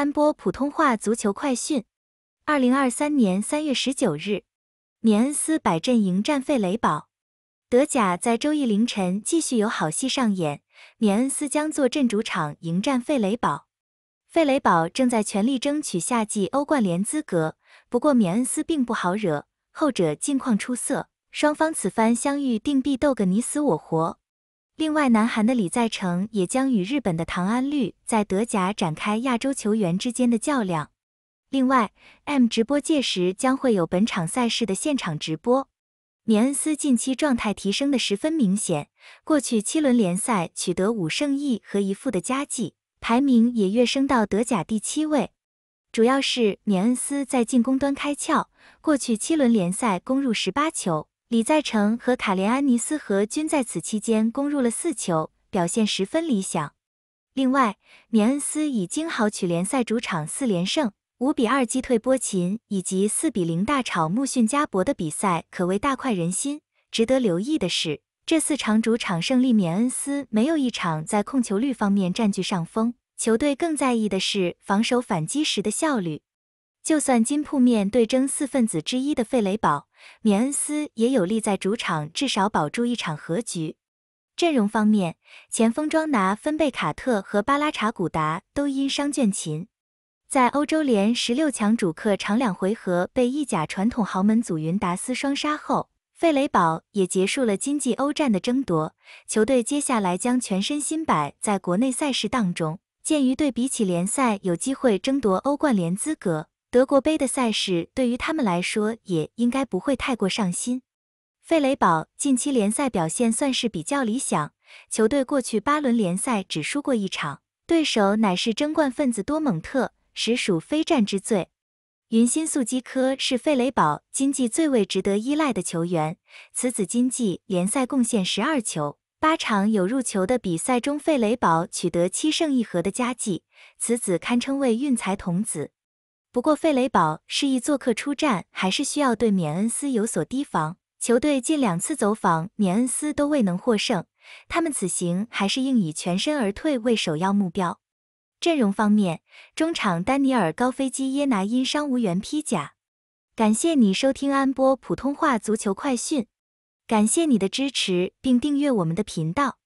三波普通话足球快讯：二零二三年三月十九日，缅恩斯摆阵迎战费雷堡。德甲在周一凌晨继续有好戏上演，缅恩斯将坐镇主场迎战费雷堡。费雷堡正在全力争取夏季欧冠联资格，不过缅恩斯并不好惹，后者近况出色，双方此番相遇定必斗个你死我活。另外，南韩的李在成也将与日本的唐安律在德甲展开亚洲球员之间的较量。另外，M 直播届时将会有本场赛事的现场直播。缅恩斯近期状态提升的十分明显，过去七轮联赛取得五胜一和一负的佳绩，排名也跃升到德甲第七位。主要是缅恩斯在进攻端开窍，过去七轮联赛攻入十八球。李在成和卡莲安尼斯和均在此期间攻入了四球，表现十分理想。另外，缅恩斯已经豪取联赛主场四连胜，五比二击退波琴，以及四比零大炒穆逊加博的比赛，可谓大快人心。值得留意的是，这四场主场胜利，缅恩斯没有一场在控球率方面占据上风，球队更在意的是防守反击时的效率。就算金铺面对争四分子之一的费雷堡、缅恩斯也有力在主场至少保住一场和局。阵容方面，前锋庄拿芬贝卡特和巴拉查古达都因伤倦勤。在欧洲联十六强主客场两回合被意甲传统豪门祖云达斯双杀后，费雷堡也结束了今季欧战的争夺。球队接下来将全身新摆在国内赛事当中，鉴于对比起联赛有机会争夺欧冠联资格。德国杯的赛事对于他们来说也应该不会太过上心。费雷堡近期联赛表现算是比较理想，球队过去八轮联赛只输过一场，对手乃是争冠分子多蒙特，实属非战之罪。云心素基科是费雷堡今季最为值得依赖的球员，此子今季联赛贡献十二球，八场有入球的比赛中，费雷堡取得七胜一和的佳绩，此子堪称为运财童子。不过，费雷堡示意做客出战，还是需要对缅恩斯有所提防。球队近两次走访缅恩斯都未能获胜，他们此行还是应以全身而退为首要目标。阵容方面，中场丹尼尔·高飞机耶拿因伤无缘披甲。感谢你收听安波普通话足球快讯，感谢你的支持并订阅我们的频道。